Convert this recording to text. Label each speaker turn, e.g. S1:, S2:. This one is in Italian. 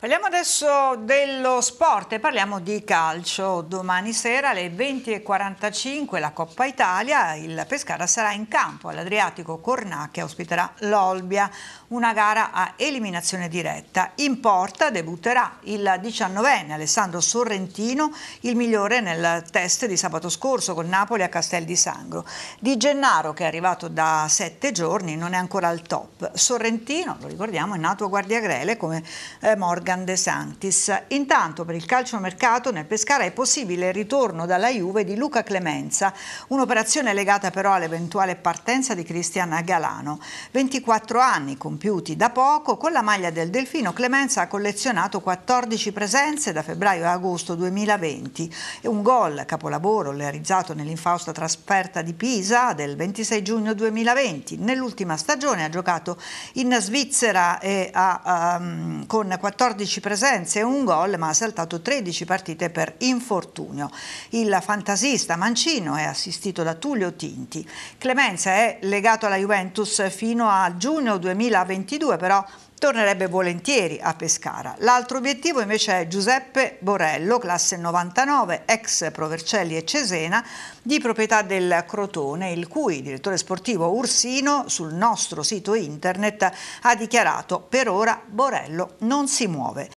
S1: Parliamo adesso dello sport e parliamo di calcio. Domani sera alle 20.45 la Coppa Italia, il Pescara sarà in campo all'Adriatico Cornà che ospiterà l'Olbia, una gara a eliminazione diretta. In porta debutterà il 19enne Alessandro Sorrentino, il migliore nel test di sabato scorso con Napoli a Castel di Sangro. Di Gennaro che è arrivato da sette giorni non è ancora al top. Sorrentino, lo ricordiamo, è nato a Guardia Grele come eh, Morgan Morgan De Santis. Intanto per il calciomercato nel Pescara è possibile il ritorno dalla Juve di Luca Clemenza, un'operazione legata però all'eventuale partenza di Cristian Galano. 24 anni compiuti da poco, con la maglia del Delfino Clemenza ha collezionato 14 presenze da febbraio a agosto 2020 e un gol capolavoro realizzato nell'infausta trasferta di Pisa del 26 giugno 2020. Nell'ultima stagione ha giocato in Svizzera e ha, um, con 14 14 presenze e un gol, ma ha saltato 13 partite per infortunio. Il fantasista Mancino è assistito da Tullio Tinti. Clemenza è legato alla Juventus fino a giugno 2022, però tornerebbe volentieri a Pescara. L'altro obiettivo invece è Giuseppe Borello, classe 99, ex Provercelli e Cesena, di proprietà del Crotone, il cui direttore sportivo Ursino sul nostro sito internet ha dichiarato per ora Borello non si muove.